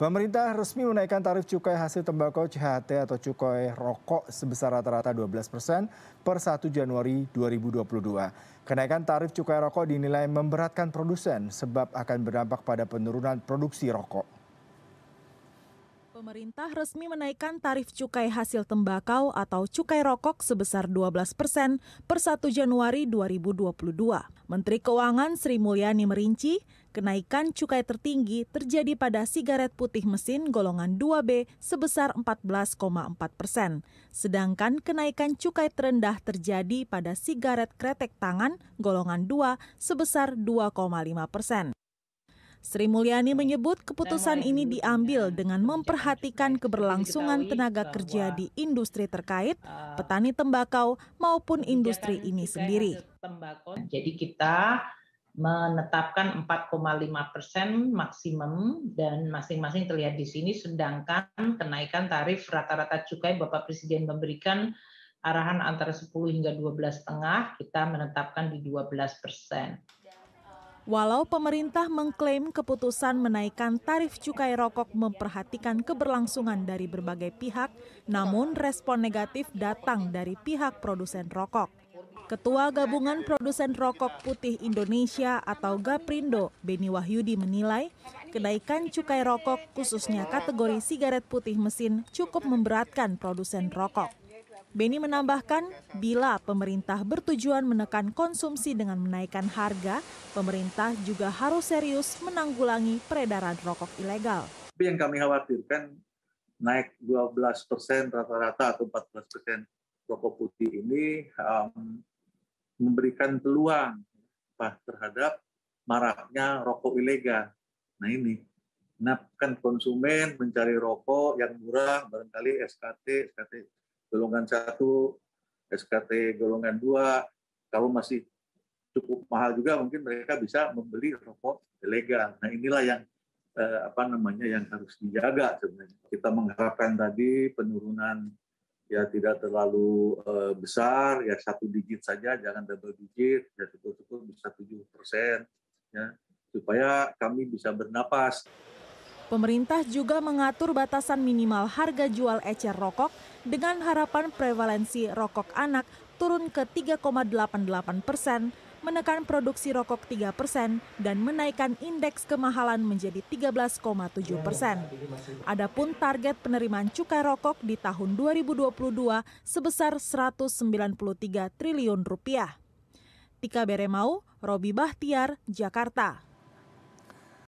Pemerintah resmi menaikkan tarif cukai hasil tembakau CHT atau cukai rokok sebesar rata-rata 12 persen per 1 Januari 2022. Kenaikan tarif cukai rokok dinilai memberatkan produsen sebab akan berdampak pada penurunan produksi rokok. Pemerintah resmi menaikkan tarif cukai hasil tembakau atau cukai rokok sebesar 12 persen per 1 Januari 2022. Menteri Keuangan Sri Mulyani merinci, Kenaikan cukai tertinggi terjadi pada sigaret putih mesin golongan 2B sebesar 14,4 persen, sedangkan kenaikan cukai terendah terjadi pada sigaret kretek tangan golongan 2 sebesar 2,5 persen. Sri Mulyani menyebut keputusan ini diambil dengan memperhatikan keberlangsungan tenaga kerja di industri terkait, petani tembakau maupun industri ini sendiri. Jadi kita menetapkan 4,5 persen maksimum dan masing-masing terlihat di sini. Sedangkan kenaikan tarif rata-rata cukai Bapak Presiden memberikan arahan antara 10 hingga 12 setengah, kita menetapkan di 12 persen. Walau pemerintah mengklaim keputusan menaikkan tarif cukai rokok memperhatikan keberlangsungan dari berbagai pihak, namun respon negatif datang dari pihak produsen rokok. Ketua Gabungan Produsen Rokok Putih Indonesia atau GAPRINDO, Beni Wahyudi menilai, kenaikan cukai rokok khususnya kategori sigaret putih mesin cukup memberatkan produsen rokok. Beni menambahkan, bila pemerintah bertujuan menekan konsumsi dengan menaikkan harga, pemerintah juga harus serius menanggulangi peredaran rokok ilegal. yang kami khawatirkan naik 12 persen rata-rata atau 14 persen rokok putih ini um, memberikan peluang bah, terhadap maraknya rokok ilegal. Nah ini, nah, kan konsumen mencari rokok yang murah, barangkali SKT, SKT golongan satu, SKT golongan dua. kalau masih cukup mahal juga mungkin mereka bisa membeli rokok ilegal. Nah inilah yang eh, apa namanya yang harus dijaga sebenarnya. Kita mengharapkan tadi penurunan ya tidak terlalu uh, besar ya satu digit saja jangan double digit ya cukup cukup bisa tujuh persen ya supaya kami bisa bernapas. Pemerintah juga mengatur batasan minimal harga jual ecer rokok dengan harapan prevalensi rokok anak turun ke 3,88 persen menekan produksi rokok 3 persen dan menaikkan indeks kemahalan menjadi 13,7 persen. Adapun target penerimaan cukai rokok di tahun 2022 sebesar 193 triliun rupiah. Tika Beremau, Robi Bahtiar, Jakarta.